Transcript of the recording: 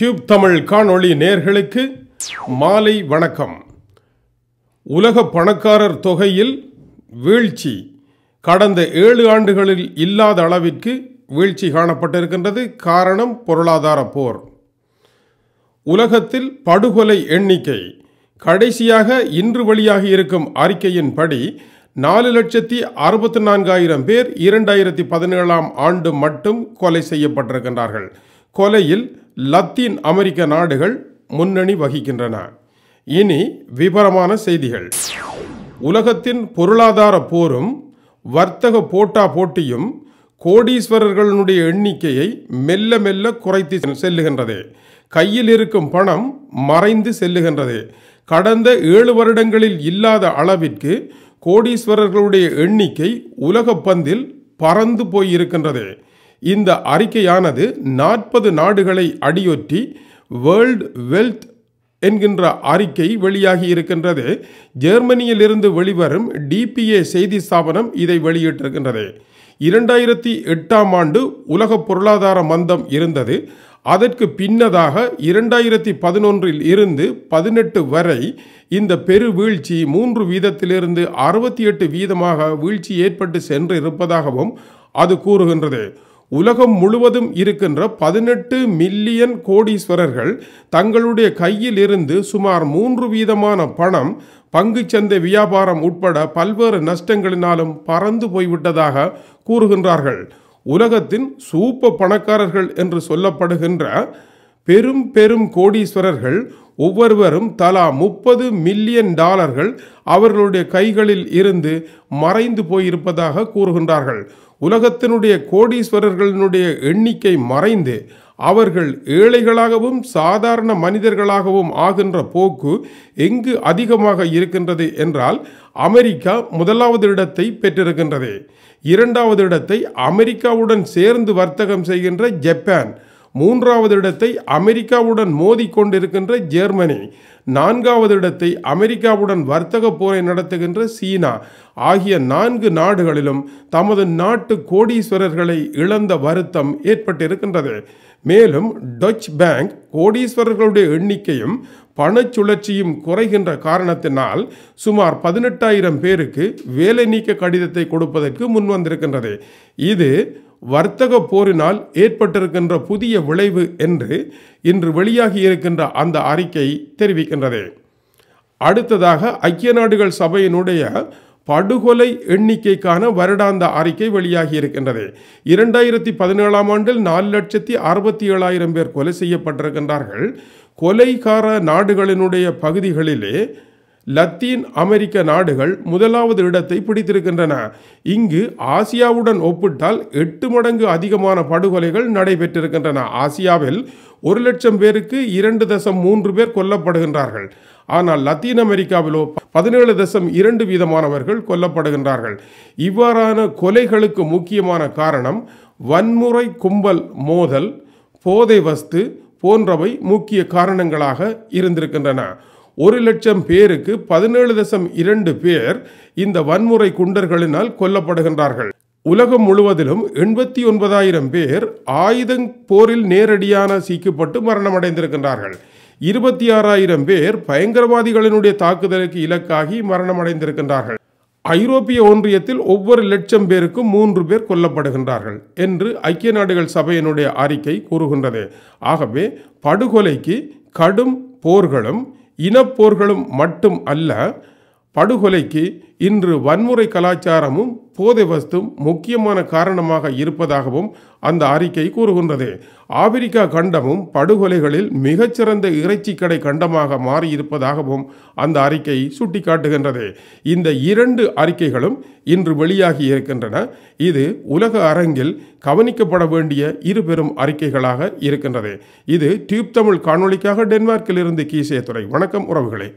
tube Tamil காணொளி நேர்களுக்கு மாலை வணக்கம் உலக பணக்காரர் தொகையில் வீழ்ச்சி கடந்த ஏழு ஆண்டுகளில் இல்லாத அளவிற்கு வீழ்ச்சி காணப்பட்டிருக்கின்றது காரணம் பொருளாதார போர் உலகத்தில் படுகொலை எண்ணிக்கை கடைசியாக இன்று வழியாக இருக்கும் அறிக்கையின்படி நாலு லட்சத்தி அறுபத்தி நான்காயிரம் பேர் இரண்டாயிரத்தி பதினேழாம் ஆண்டு மட்டும் கொலை செய்யப்பட்டிருக்கின்றார்கள் கொலையில் லத்தீன் அமெரிக்க நாடுகள் முன்னணி வகிக்கின்றன இனி விபரமான செய்திகள் உலகத்தின் பொருளாதார போரும் வர்த்தக போட்டா போட்டியும் கோடீஸ்வரர்களுடைய எண்ணிக்கையை மெல்ல மெல்ல குறைத்து செல்லுகின்றது கையில் இருக்கும் பணம் மறைந்து செல்லுகின்றது கடந்த ஏழு வருடங்களில் இல்லாத அளவிற்கு கோடீஸ்வரர்களுடைய எண்ணிக்கை உலக பந்தில் பறந்து போயிருக்கின்றது இந்த அறிக்கையானது நாற்பது நாடுகளை அடியொற்றி வேர்ல்ட் வெல்த் என்கின்ற அறிக்கை வெளியாகி இருக்கின்றது ஜெர்மனியிலிருந்து வெளிவரும் டிபிஏ செய்தி ஸ்தாபனம் இதை வெளியிட்டிருக்கின்றது இரண்டாயிரத்தி எட்டாம் ஆண்டு உலக பொருளாதார மந்தம் இருந்தது அதற்கு பின்னதாக இரண்டாயிரத்தி பதினொன்றில் இருந்து பதினெட்டு வரை இந்த பெரு வீழ்ச்சி மூன்று வீதத்திலிருந்து அறுபத்தி எட்டு வீதமாக வீழ்ச்சி ஏற்பட்டு சென்று இருப்பதாகவும் அது கூறுகின்றது உலகம் முழுவதும் இருக்கின்ற பதினெட்டு மில்லியன் கோடீஸ்வரர்கள் தங்களுடைய கையில் இருந்து சுமார் மூன்று வீதமான பணம் பங்குச்சந்தை வியாபாரம் உட்பட பல்வேறு நஷ்டங்களினாலும் பறந்து போய்விட்டதாக கூறுகின்றார்கள் உலகத்தின் சூப்ப பணக்காரர்கள் என்று சொல்லப்படுகின்ற பெரும் பெரும் கோடீஸ்வரர்கள் ஒவ்வொருவரும் தலா முப்பது மில்லியன் டாலர்கள் அவர்களுடைய கைகளில் இருந்து மறைந்து போயிருப்பதாக கூறுகின்றார்கள் உலகத்தினுடைய கோடீஸ்வரர்களினுடைய எண்ணிக்கை மறைந்து அவர்கள் ஏழைகளாகவும் சாதாரண மனிதர்களாகவும் ஆகின்ற போக்கு எங்கு அதிகமாக இருக்கின்றது என்றால் அமெரிக்கா முதலாவது இடத்தை பெற்றிருக்கின்றது இரண்டாவது இடத்தை அமெரிக்காவுடன் சேர்ந்து வர்த்தகம் செய்கின்ற ஜப்பான் மூன்றாவது இடத்தை அமெரிக்காவுடன் மோதி கொண்டிருக்கின்ற ஜெர்மனி நான்காவது இடத்தை அமெரிக்காவுடன் வர்த்தக போரை நடத்துகின்ற சீனா ஆகிய நான்கு நாடுகளிலும் தமது நாட்டு கோடீஸ்வரர்களை இழந்த வருத்தம் ஏற்பட்டிருக்கின்றது மேலும் டச் பேங்க் கோடீஸ்வரர்களுடைய எண்ணிக்கையும் பணச்சுழற்சியும் குறைகின்ற காரணத்தினால் சுமார் பதினெட்டாயிரம் பேருக்கு வேலை நீக்க கடிதத்தை கொடுப்பதற்கு முன்வந்திருக்கின்றது இது வர்த்தக போரினால் ஏற்பட்டிருக்கின்ற புதிய விளைவு என்று இன்று வெளியாகி இருக்கின்ற அந்த அறிக்கை தெரிவிக்கின்றது அடுத்ததாக ஐக்கிய நாடுகள் சபையினுடைய படுகொலை எண்ணிக்கைக்கான வருடாந்த அறிக்கை வெளியாகி இருக்கின்றது இரண்டாயிரத்தி பதினேழாம் ஆண்டில் நாலு லட்சத்தி அறுபத்தி ஏழாயிரம் பேர் கொலை செய்யப்பட்டிருக்கின்றார்கள் கொலைகார நாடுகளினுடைய பகுதிகளிலே லத்தீன் அமெரிக்க நாடுகள் முதலாவது இடத்தை பிடித்திருக்கின்றன இங்கு ஆசியாவுடன் ஒப்பிட்டால் எட்டு மடங்கு அதிகமான படுகொலைகள் நடைபெற்றிருக்கின்றன ஆசியாவில் ஒரு லட்சம் பேருக்கு இரண்டு தசம் மூன்று பேர் கொல்லப்படுகின்றார்கள் ஆனால் லத்தீன் அமெரிக்காவிலோ பதினேழு தசம் இரண்டு வீதமானவர்கள் கொல்லப்படுகின்றார்கள் இவ்வாறான கொலைகளுக்கு முக்கியமான காரணம் வன்முறை கும்பல் மோதல் போதை வஸ்து போன்றவை முக்கிய காரணங்களாக இருந்திருக்கின்றன ஒரு லட்சம் பேருக்கு பதினேழு தசம் இரண்டு பேர் இந்த வன்முறை குண்டர்களினால் கொல்லப்படுகின்றார்கள் உலகம் முழுவதிலும் எண்பத்தி ஒன்பதாயிரம் பேர் ஆயுதங் போரில் நேரடியான சீக்கப்பட்டு மரணமடைந்திருக்கின்றார்கள் இருபத்தி ஆறாயிரம் பேர் பயங்கரவாதிகளினுடைய தாக்குதலுக்கு இலக்காகி மரணமடைந்திருக்கின்றார்கள் ஐரோப்பிய ஒன்றியத்தில் ஒவ்வொரு லட்சம் பேருக்கும் மூன்று பேர் கொல்லப்படுகின்றார்கள் என்று ஐக்கிய நாடுகள் சபையினுடைய அறிக்கை கூறுகின்றது ஆகவே படுகொலைக்கு கடும் போர்களும் இனப்போர்களும் மட்டும் அல்ல படுகொலைக்கு இன்று வன்முறை கலாச்சாரமும் போதை வஸ்தும் முக்கியமான காரணமாக இருப்பதாகவும் அந்த அறிக்கை கூறுகின்றது ஆப்பிரிக்கா கண்டமும் படுகொலைகளில் மிகச்சிறந்த இறைச்சி கடை கண்டமாக மாறியிருப்பதாகவும் அந்த அறிக்கை சுட்டிக்காட்டுகின்றது இந்த இரண்டு அறிக்கைகளும் இன்று வெளியாகி இருக்கின்றன இது உலக அரங்கில் கவனிக்கப்பட வேண்டிய இரு பெரும் அறிக்கைகளாக இருக்கின்றது இது டியூப் தமிழ் காணொலிக்காக டென்மார்க்கிலிருந்து கீசே துறை வணக்கம் உறவுகளே